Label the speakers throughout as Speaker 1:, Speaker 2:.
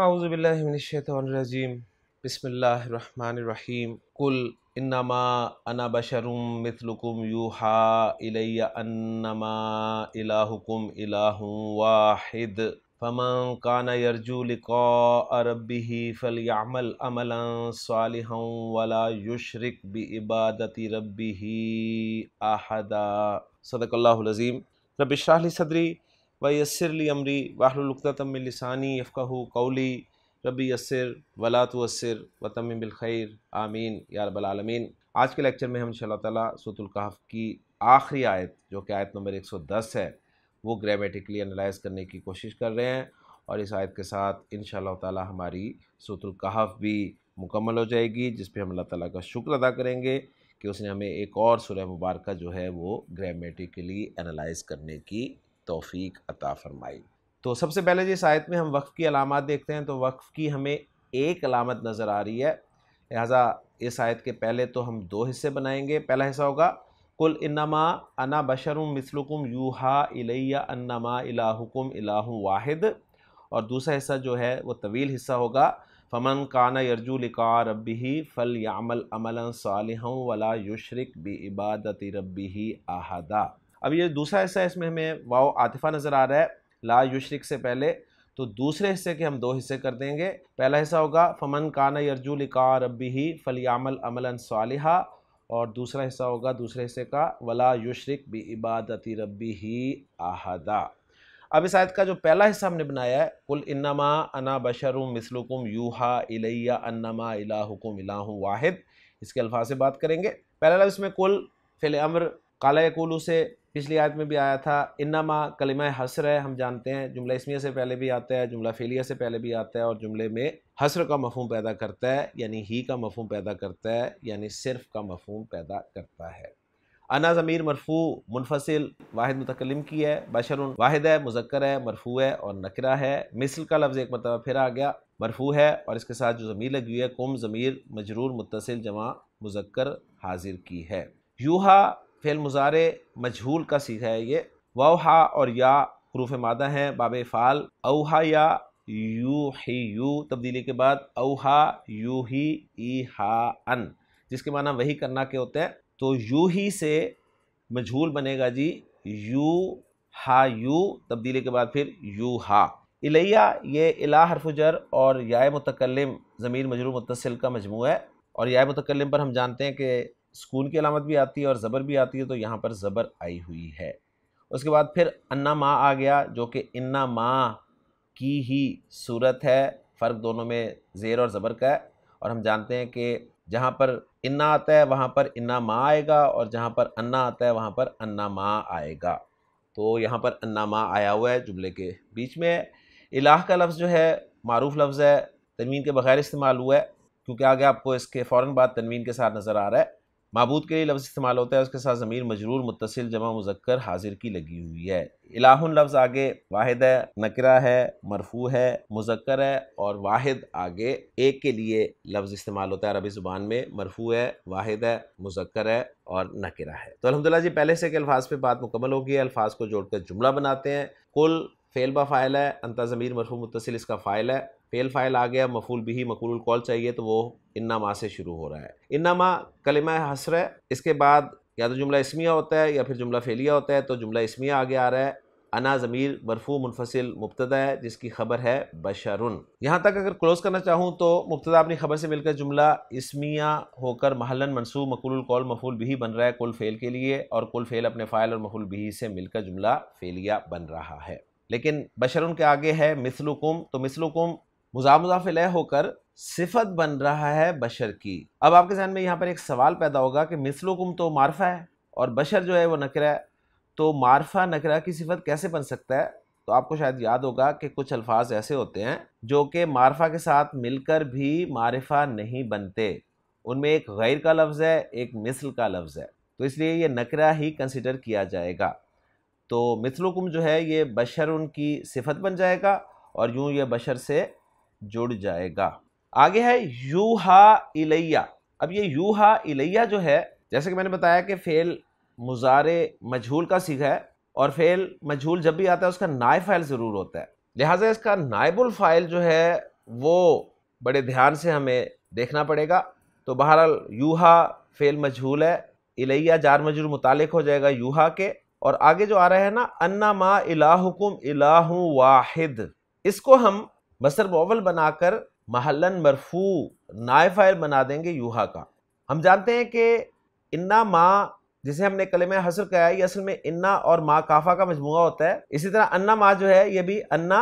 Speaker 1: أعوذ بالله من الشيطان الرجيم بسم الله الرحمن الرحيم قل إنما أنا بشر مثلكم يوحى إلي أنما إلهكم إله واحد فمن كان يرجو لقاء ربه فليعمل عملا صالحا ولا يشرك بعبادة ربه أحدا صدق الله العظيم رب اشرح لي صدري व यसरली अमरी वाहतम लसानी यफ़ाह कौली रबी यसर वलात वसर व तम बिलखैर आमीन यारबालमीन आज के लेक्चर में हम इन ताला की आखिरी आयत जो कि आयत नंबर 110 है वो ग्रामेटिकली एनालाइज करने की कोशिश कर रहे हैं और इस आयत के साथ इन ताला हमारी सूतुल भी मुकम्मल हो जाएगी जिस पे हम अल्लाह ताला का शुक्र अदा करेंगे कि उसने हमें एक और सुरह मुबारक जो है वो ग्रामेटिकली एनालाइज करने की तौफीक अता फरमाई तो सबसे पहले जिस आयत में हम वक्फ़ की अलामत देखते हैं तो वक्फ़ की हमें एक अलामत नज़र आ रही है लिहाजा इस आयत के पहले तो हम दो हिस्से बनाएंगे पहला हिस्सा होगा कुल इन्नमा अना बशरुम मिसलुकुम यूहा इलैया अन्नमा इलाहुकुम इलाहु वाहिद और दूसरा हिस्सा जो है वो तवील हिस्सा होगा फमन काना यरजू लिका रबी ही फ़ल यामल अमल साल वला युशरक बी इबादत रबी ही आहदा अब ये दूसरा हिस्सा इसमें हमें वाओ आतिफा नज़र आ रहा है ला युशरिक से पहले तो दूसरे हिस्से के हम दो हिस्से कर देंगे पहला हिस्सा होगा फमन काना यरजू लिका रबी ही फलियामल अमलन सालिहा और दूसरा हिस्सा होगा दूसरे हिस्से का वला युशरिक बी इबादती रबी ही आहदा अब इस आयत का जो पहला हिस्सा हमने बनाया है कुल इन्नमा अना बशरुम मिसलुकुम यूहा इलैया अन्नमा इलाहुकुम इलाहु वाहिद इसके अल्फाज से बात करेंगे पहला लफ्ज़ में कुल फिल अम्र काला यकुलू से पिछली आयत में भी आया था इन्नामा कलिमा हसर है हम जानते हैं जुमला इसमिया से पहले भी आता है जुमला फेलिया से पहले भी आता है और जुमले में हसर का मफहम पैदा करता है यानी ही का मफहम पैदा करता है यानी सिर्फ का मफहम पैदा करता है अना ज़मीर मरफू मुनफसिल वाहिद मुतकलम की है बशर वाहिद है मुजक्र है मरफू है और नकरा है मिसल का लफ्ज़ एक मतलब फिर आ गया मरफू है और इसके साथ जो ज़मीर लगी हुई है कुम ज़मीर मजरूर मुतसिल जमा मुजक्र हाजिर की है यूहा फेल मुजारे मजहूल का सीखा है ये वाहा और या हरूफ मादा हैं बाब फ़ाल अवहा या यू ही यू तब्दीली के बाद अवहा यू ही ई हा अन जिसके माना वही करना के होते हैं तो यू ही से मजहूल बनेगा जी यू हा यू तब्दीली के बाद फिर यू हा इलैया ये इला हरफुजर और याय मुतकलम ज़मीर मजरू मुतसिल का मजमू है और याय मुतकलम पर हम जानते हैं कि सुकून की अलामत भी आती है और ज़बर भी आती है तो यहाँ पर ज़बर आई हुई है उसके बाद फिर अन्ना माँ आ गया जो कि इन्ना माँ की ही सूरत है फ़र्क दोनों में ज़ेर और ज़बर का है और हम जानते हैं कि जहाँ पर इन्ना आता है वहाँ पर इन्ना माँ आएगा और जहाँ पर अन्ना आता है वहाँ पर अन्ना माँ आएगा तो यहाँ पर अन्ना माँ आया हुआ है जुमले के बीच में इलाह का लफ्ज़ जो है मरूफ लफ्ज़ है तनवीन के बग़ैर इस्तेमाल हुआ है क्योंकि आगे आपको इसके फ़ौर बाद तनवीन के साथ नज़र आ रहा है मबूद के लिए लफ्ज़ इस्तेमाल होता है उसके साथ ज़मीर मजरूर मुतसिल जमा मुजक्कर हाजिर की लगी हुई है इलाहन लफ्ज़ आगे वाहिद है नकरा है मरफू है मुजक्कर है और वाहिद आगे एक के लिए लफ्ज़ इस्तेमाल होता है अरबी ज़ुबान में मरफू है वाहिद है मुजक्कर है और नकरा है तो अलहमदिल्ला जी पहले से के अल्फाज पर बात मुकम्मल होगी अल्फाज को जोड़कर जुमला बनाते हैं कुल फ़ेल बा फ़ाइल है अंता ज़मीर मरफू मुतसिल इसका फ़ाइल है फेल फाइल आ गया मफूल भी मकूल कॉल चाहिए तो वो इन्नामा से शुरू हो रहा है इन्नामा कलिमा हसर है इसके बाद या तो जुमला इसमिया होता है या फिर जुमला फेलिया होता है तो जुमला इसमिया आगे आ रहा है अना ज़मीर बर्फू मुनफसिल मुबतदा है जिसकी खबर है बशरुन यहाँ तक अगर क्लोज़ करना चाहूँ तो मुबतदा अपनी खबर से मिलकर जुमला इसमिया होकर महलन मनसूब मकुल कौल मफूल भी बन रहा है कुल फेल के लिए और कुल फेल अपने फ़ाइल और मफूल भी से मिलकर जुमला फेलिया बन रहा है लेकिन बशरुन के आगे है मिसलुकुम तो मिसलुकुम मुजामुजाफिल होकर सिफत बन रहा है बशर की अब आपके जहन में यहाँ पर एक सवाल पैदा होगा कि कुम तो मारफा है और बशर जो है वो नकरा है तो मारफा नकरा की सिफत कैसे बन सकता है तो आपको शायद याद होगा कि कुछ अल्फाज ऐसे होते हैं जो कि मारफा के साथ मिलकर भी मारफा नहीं बनते उनमें एक गैर का लफ्ज़ है एक मिसल का लफ्ज़ है तो इसलिए ये नकरा ही कंसिडर किया जाएगा तो मिसलुकुम जो है ये बशर उनकी सिफत बन जाएगा और यूँ ये बशर से जुड़ जाएगा आगे है यूहा इलैया अब ये यूहा इलैया जो है जैसे कि मैंने बताया कि फेल मुजारे मजहूल का सीखा है और फेल मजहूल जब भी आता है उसका नाय फाइल ज़रूर होता है लिहाजा इसका नायबुल फाइल जो है वो बड़े ध्यान से हमें देखना पड़ेगा तो बहरहाल यूहा फेल मजहूल है इलैया जार मजहूल मुतालिक हो जाएगा यूहा के और आगे जो आ रहा है ना अन्ना मा इलाहुकुम इलाहु वाहिद इसको हम मसर मोवल बनाकर महलन मरफू नाय बना देंगे यूहा का हम जानते हैं कि इन्ना माँ जिसे हमने कले में हसर कहा ये असल में इन्ना और माँ काफ़ा का मजमू होता है इसी तरह अन्ना माँ जो है ये भी अन्ना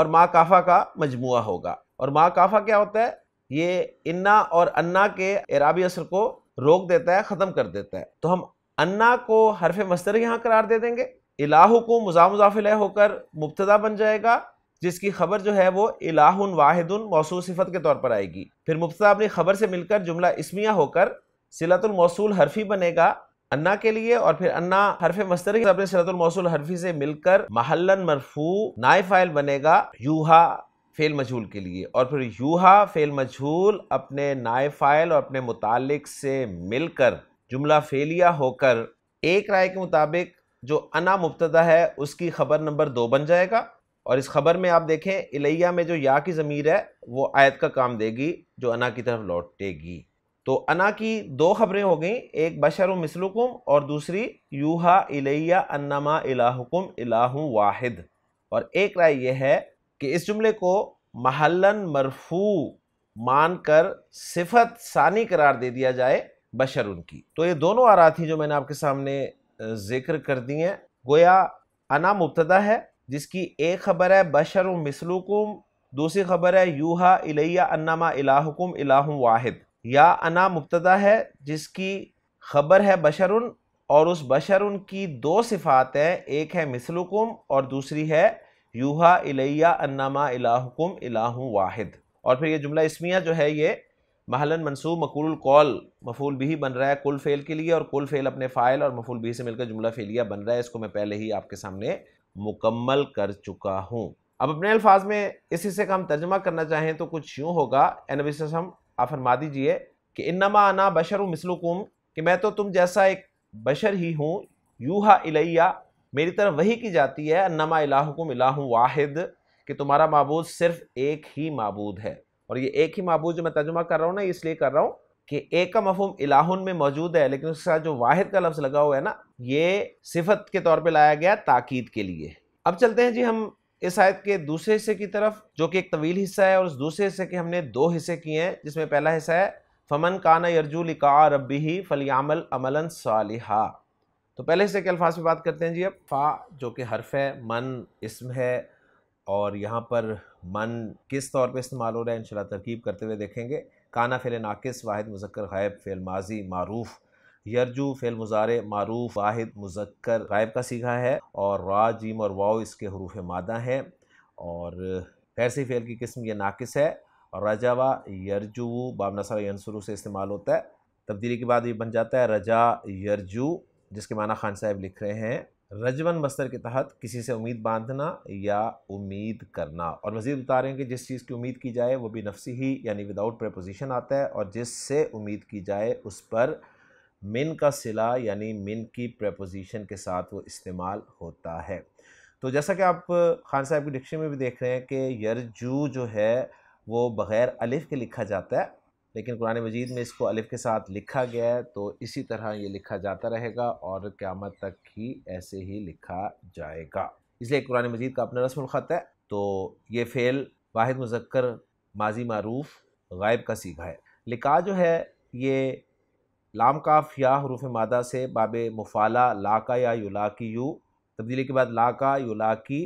Speaker 1: और माँ काफ़ा का मजमू होगा और माँ काफ़ा क्या होता है ये इन्ना और अन्ना के एराबी असर को रोक देता है ख़त्म कर देता है तो हम अन्ना को हरफ मस्तर यहाँ करार दे देंगे इलाहू को मुजा मुजाफिल होकर मुबतदा बन जाएगा जिसकी खबर जो है वो इलाहन वाहिदुन मौसू सिफत के तौर पर आएगी फिर मुफ्ता अपनी खबर से मिलकर जुमला इसमिया होकर सिलतुलमौसूल हरफी बनेगा अन्ना के लिए और फिर अन्ना हरफ मस्तर अपने सिलतुलमौसूल हरफी से मिलकर महलन मरफू नाय फाइल बनेगा यूहा फेल मजहूल के लिए और फिर यूहा फेल मजहूल अपने नाय फाइल और अपने मुतालिक से मिलकर जुमला फेलिया होकर एक राय के मुताबिक जो अना मुबतदा है उसकी खबर नंबर दो बन जाएगा और इस खबर में आप देखें इलैया में जो या की ज़मीर है वो आयत का काम देगी जो अना की तरफ लौटेगी तो अना की दो खबरें हो गई एक बशर मिसलुकुम और दूसरी यूहा इलैया अन्नमा इलाहुकुम इलाहू वाहिद और एक राय यह है कि इस जुमले को महलन मरफू मानकर सिफत सानी करार दे दिया जाए बशर उनकी तो ये दोनों आरा थी जो मैंने आपके सामने जिक्र कर दी हैं गोया अना मुबतदा है जिसकी एक खबर है बशर मिसलुकुम दूसरी खबर है यूहा इलैया अन्नामा इलाहुकुम इलाहु वाहिद या अना मुबतदा है जिसकी खबर है बशर और उस बशर की दो सिफात हैं एक है मिसलुकुम और दूसरी है यूहा इलैया अन्नामा इलाहुकुम इलाहु वाहिद और फिर ये जुमला इसमिया जो है ये महलन मनसूब मकूल कौल मफूल भी बन रहा है कुल फेल के लिए और कुल फेल अपने फ़ाइल और मफूल भी से मिलकर जुमला फेलिया बन रहा है इसको मैं पहले ही आपके सामने मुकम्मल कर चुका हूँ अब अपने अल्फाज में इस हिस्से का हम तर्जमा करना चाहें तो कुछ यूँ होगा नबी हम आप फरमा दीजिए कि इनमा आना बशर मिसलुकुम कि मैं तो तुम जैसा एक बशर ही हूँ यूहा इलैया मेरी तरफ वही की जाती है अन्नमा इलाहुकुम इलाहू वाहिद कि तुम्हारा मबूद सिर्फ एक ही मबूद है और ये एक ही मबूद जो मैं तर्जुमा कर रहा हूँ ना इसलिए कर रहा हूँ कि एक मफहम इलाहन में मौजूद है लेकिन उसके साथ जो वाहिद का लफ्ज़ लगा हुआ है ना ये सिफत के तौर पर लाया गया ताकीद के लिए अब चलते हैं जी हम इस आयत के दूसरे हिस्से की तरफ जो कि एक तवील हिस्सा है और उस दूसरे हिस्से के हमने दो हिस्से किए हैं जिसमें पहला हिस्सा है फमन काना यरजू लिका रबी ही फलियामल अमलन सालिहा तो पहले हिस्से के अल्फाज पे बात करते हैं जी अब फ़ा जो कि हर्फ है मन इसम है और यहाँ पर मन किस तौर पर इस्तेमाल हो रहा है इन तरकीब करते हुए देखेंगे काना फ़ेल नाकिस वाहिद मुजक्र गायब फ़ेल माजी मारूफ़ यरजू फ़ेल मुज़ार मारूफ़ वाहिद मुजक्र गायब का सीखा है और रा जीम और वाओ इसके हरूफ मादा हैं और फैरसी फ़ेल की किस्म यह नाकिस है और रजावा यरजू बाब नसर से इस्तेमाल होता है तब्दीली के बाद ये बन जाता है रजा यरजू जिसके माना खान साहब लिख रहे हैं रजवन बस्तर के तहत किसी से उम्मीद बांधना या उम्मीद करना और मज़ीद बता रहे हैं कि जिस चीज़ की उम्मीद की जाए वो भी नफसी ही यानी विदाउट प्रपोजिशन आता है और जिससे उम्मीद की जाए उस पर मिन का सिला यानी मिन की प्रपोजिशन के साथ वो इस्तेमाल होता है तो जैसा कि आप खान साहब की डिक्शनरी में भी देख रहे हैं कि यरजू जो है वो बग़ैर अलिफ के लिखा जाता है लेकिन कुरान मजीद में इसको अलिफ के साथ लिखा गया है तो इसी तरह ये लिखा जाता रहेगा और क़्यामत तक ही ऐसे ही लिखा जाएगा इसलिए कुरान मजीद का अपना रस्म ख़त है तो ये फ़ेल वाहिद मुजक्कर माजी मरूफ गायब का सीखा है लिका जो है ये लाम काफ या हरूफ मादा से बाब मुफाला लाका या युला की यू तब्दीली के बाद लाका युला की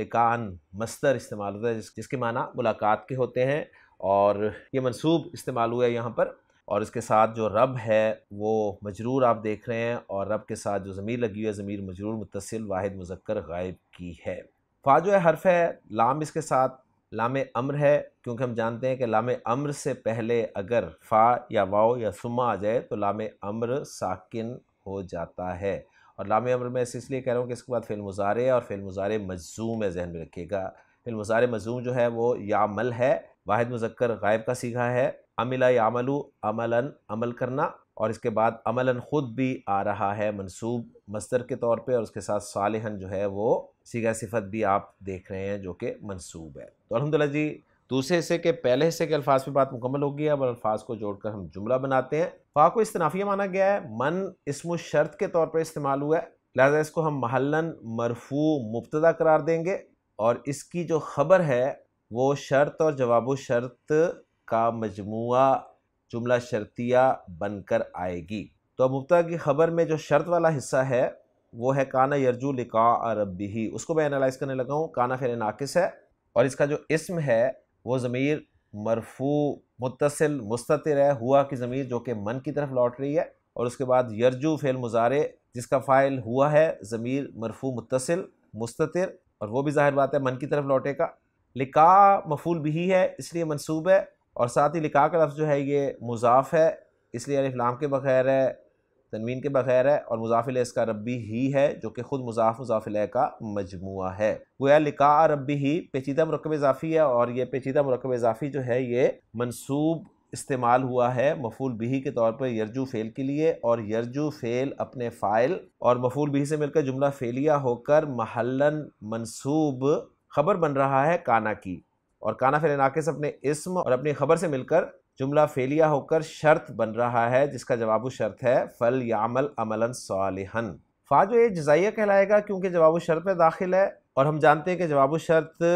Speaker 1: लिकान मस्तर इस्तेमाल होता है जिस, जिसके माना मुलाकात के होते हैं और ये मंसूब इस्तेमाल हुआ है यहाँ पर और इसके साथ जो रब है वो मजरूर आप देख रहे हैं और रब के साथ जो ज़मीर लगी हुई है ज़मीर मजरूर मुतसिल वाहिद मुजक्कर गायब की है फ़ा जो है हर्फ है लाम इसके साथ लाम अम्र है क्योंकि हम जानते हैं कि लाम अम्र से पहले अगर फ़ा या वाओ या सुमा आ जाए तो लाम अम्र साकिन हो जाता है और लाम अम्र मैं इसलिए कह रहा हूँ कि इसके बाद फ़िल्मुज़ारे और फ़िल्मुज़ारे मज़ूम है जहन में रखिएगा फ़िल्मुज़ारे मज़ूम जो है वो यामल है वाहिद मुजक्कर गायब का सीखा है अमिला यामलू अमलन अमल करना और इसके बाद अमलन ख़ुद भी आ रहा है मनसूब मस्तर के तौर पे और उसके साथ सालहन जो है वो सीगा सिफत भी आप देख रहे हैं जो कि मनसूब है तो अलहमदिल्ला जी दूसरे हिस्से के पहले हिस्से के अल्फाज में बात मुकम्मल होगी अब अल्फाज को जोड़कर हम जुमला बनाते हैं फा को इस्तनाफिया माना गया है मन इसम शर्त के तौर पर इस्तेमाल हुआ है लिहाजा इसको हम महलन मरफू मुबतदा करार देंगे और इसकी जो ख़बर है वो शर्त और जवाब शर्त का मजमू जुमला शर्तिया बनकर आएगी तो मुफ्ता की ख़बर में जो शर्त वाला हिस्सा है वो है काना यरजू लिका रबी ही उसको मैं एनालाइज करने लगा हूँ काना फिर नाकिस है और इसका जो इसम है वो ज़मीर मरफू मुतसिल मुस्तर है हुआ की ज़मीर जो कि मन की तरफ लौट रही है और उसके बाद यरजू फेल मुजारे जिसका फ़ाइल हुआ है ज़मीर मरफू मुतसिल मुस्तर और वो भी ज़ाहिर बात है मन की तरफ लौटेगा लिका मफूल भी है इसलिए मनसूब है और साथ ही लिका का लफ्ज़ जो है ये मुजाफ है इसलिए अलफलाम के बग़ैर है तनवीन के बग़ैर है और मुजाफिल इसका रबी ही है जो कि ख़ुद मुजाफ मुजाफिल का मजमू है गोया लिका रबी ही पेचीदा मरकब इजाफ़ी है और ये पेचीदा मरकब इजाफ़ी जो है ये मनसूब इस्तेमाल हुआ है मफूल बिही के तौर पर यरजू फ़ेल के लिए और यरजू फ़ेल अपने फ़ाइल और मफूल बिही से मिलकर जुमला फ़ेलिया होकर महलन मनसूब खबर बन रहा है काना की और काना फेले नाकिस अपने इसम और अपनी खबर से मिलकर जुमला फेलिया होकर शर्त बन रहा है जिसका जवाब शर्त है फ़ल यामल अमलन सालिहन फ़ा जो ये जजाइया कहलाएगा क्योंकि जवाब शर्त में दाखिल है और हम जानते हैं कि जवाब शर्त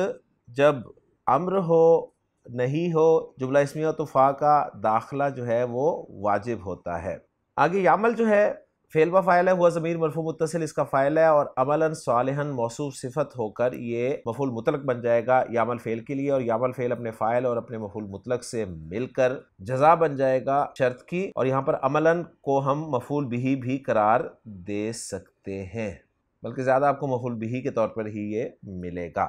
Speaker 1: जब अम्र हो नहीं हो जुमला इसमिया तो फ़ा का दाखिला जो है वो वाजिब होता है आगे यामल जो है फेल का फाइल है हुआ ज़मीर मरफू मुतसिल इसका फाइल है और अमलन सालहन मौसू सिफत होकर ये मफूल मुतलक बन जाएगा यामल फेल के लिए और यामल फेल अपने फाइल और अपने मफूल मुतलक से मिलकर जजा बन जाएगा शर्त की और यहाँ पर अमलन को हम मफूल बिही भी करार दे सकते हैं बल्कि ज़्यादा आपको मफूल बिही के तौर पर ही ये मिलेगा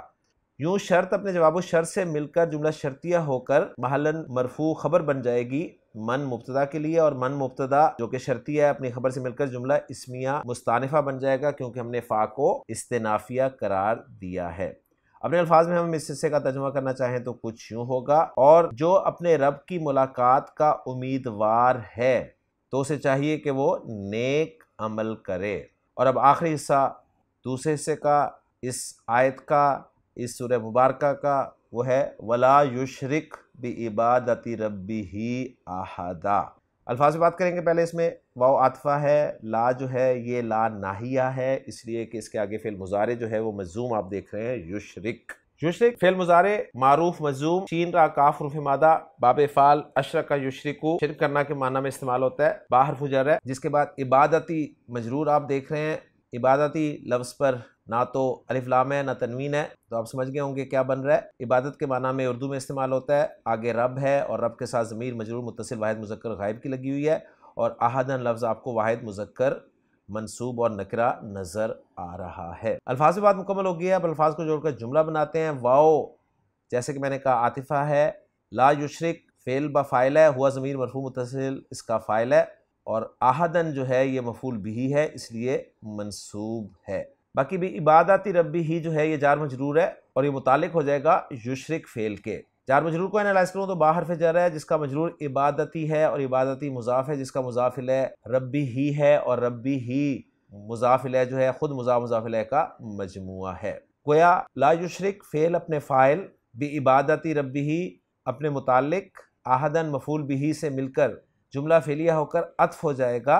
Speaker 1: यूँ शर्त अपने जवाब शर्त से मिलकर जुमला शर्तिया होकर महलन मरफू खबर बन जाएगी मन मुबतदा के लिए और मन मुबतदा जो कि शर्ती है अपनी खबर से मिलकर जुमला इसमिया मुस्तानफा बन जाएगा क्योंकि हमने फ़ा को इस्तनाफिया करार दिया है अपने अल्फाज में हम इस हिस्से का तर्जमा करना चाहें तो कुछ यूँ होगा और जो अपने रब की मुलाकात का उम्मीदवार है तो उसे चाहिए कि वो नेक अमल करे और अब आखिरी हिस्सा दूसरे हिस्से का इस आयत का इस सूर्य मुबारक का वो है वला युशरिक बी इबादती रबी ही आहदा अल्फाज बात करेंगे पहले इसमें वाओ आतफ़ा है ला जो है ये ला नाहिया है इसलिए कि इसके आगे फेल मुजारे जो है वो मजूम आप देख रहे हैं युशरिक युशरिक फेल मुजारे मारूफ मजूम चीन रा काफ रुफ मादा बाब फाल अशर का युशरिकू शिर करना के माना में इस्तेमाल होता है बाहर फुजर है जिसके बाद इबादती मजरूर आप देख रहे हैं इबादती लफ्ज़ पर ना तो अलिफ्लाम है ना तनवीन है तो आप समझ गए होंगे क्या बन रहा है इबादत के माना में उर्दू में इस्तेमाल होता है आगे रब है और रब के साथ ज़मीर मजरूर मुतसिल वाहिद मुजक्र गायब की लगी हुई है और आहदन लफ्ज़ आपको वाहिद मुजक्र मनसूब और नकरा नज़र आ रहा है अल्फाज बात मुकम्मल हो गई है अब अल्फाज को जोड़कर जुमला बनाते हैं वाओ जैसे कि मैंने कहा आतिफ़ा है ला युशरिक फ़ेल ब फ़ाइल है हुआ ज़मीर मरफू मुतसिल इसका फ़ाइल है और आहदन जो है ये मफूल भी है इसलिए मनसूब है बाकी भी इबादती रबी ही जो है ये जार मजरूर है और ये मुतालिक हो जाएगा युशरक फेल के जार मजरूर को एनालाइज करूँ तो बाहर फिर जा रहा है जिसका मजरूर इबादती है और इबादती मुजाफ है जिसका मुजाफिल है रबी ही है और रबी ही मुजाफिल जो है ख़ुद मुजा मुजाफिल का मजमू है गोया युशरक फ़ेल अपने फ़ाइल भी इबादती रबी ही अपने मुतालिक आहदन मफूल बिही से मिलकर जुमला फेलिया होकर अतफ हो जाएगा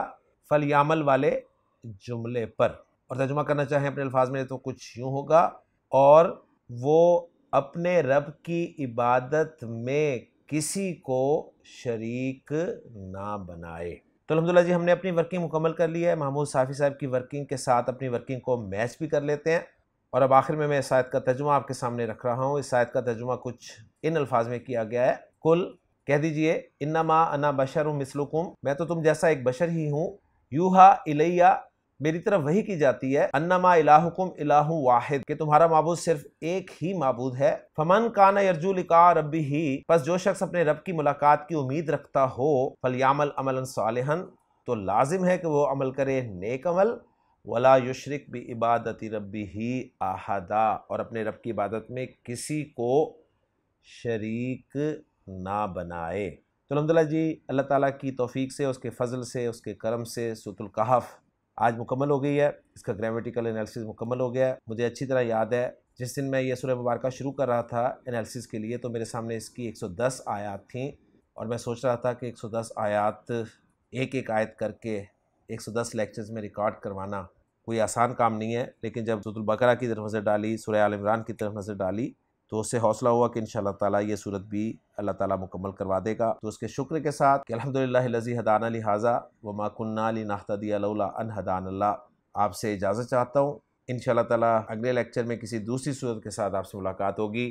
Speaker 1: फलियामल वाले जुमले पर और तर्जुमा करना चाहें अपने अल्फाज में तो कुछ यूँ होगा और वो अपने रब की इबादत में किसी को शरीक ना बनाए तो अलहमदिल्ला जी हमने अपनी वर्किंग मुकम्मल कर ली है महमूद साफ़ी साहब की वर्किंग के साथ अपनी वर्किंग को मैच भी कर लेते हैं और अब आखिर में मैं इस आयत का तर्जुमा आपके सामने रख रहा हूँ इस आयत का तर्जुमा कुछ इन अल्फाज में किया गया है कुल कह दीजिए इन्ना माँ अना बशर हूँ मिसलुकुम मैं तो तुम जैसा एक बशर ही हूँ यूहा इलैया मेरी तरफ वही की जाती है अन्नमा इलाहुकुम इलाहु वाहिद कि तुम्हारा मबूद सिर्फ एक ही मबूद है फमन काना यरजू लिका रबी ही बस जो शख्स अपने रब की मुलाकात की उम्मीद रखता हो फलियामल अमल सालहन तो लाजिम है कि वो अमल करे नेक अमल वला युशरक भी इबादती रबी ही आहदा और अपने रब की इबादत में किसी को शरीक ना बनाए तो अलहमदिल्ला जी अल्लाह ताला की तौफीक से उसके फ़ज़ल से उसके करम से कहफ आज मुकम्मल हो गई है इसका ग्रेविटिकल एनालिसिस मुकम्मल हो गया है मुझे अच्छी तरह याद है जिस दिन मैं ये सूर्य मुबारक शुरू कर रहा था एनालिसिस के लिए तो मेरे सामने इसकी 110 आयात थी और मैं सोच रहा था कि 110 आयात एक एक आयत करके 110 लेक्चर्स में रिकॉर्ड करवाना कोई आसान काम नहीं है लेकिन जब जतुलबकरा की तरफ नज़र डाली सुरह आल इमरान की तरफ नज़र डाली तो उससे हौसला हुआ कि इन ताला ये सूरत भी अल्लाह ताला मुकम्मल करवा देगा तो उसके शुक्र के साथ कि अलहमदिल्ला हदाना लिहाजा व माकुन्ना नाहतदी अन आपसे इजाज़त चाहता हूँ इन ताला अगले लेक्चर में किसी दूसरी सूरत के साथ आपसे मुलाकात होगी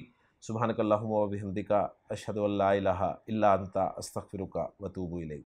Speaker 1: सुबहानकल्लाहमदिका अल्लाह अस्तफ़िर वतूबल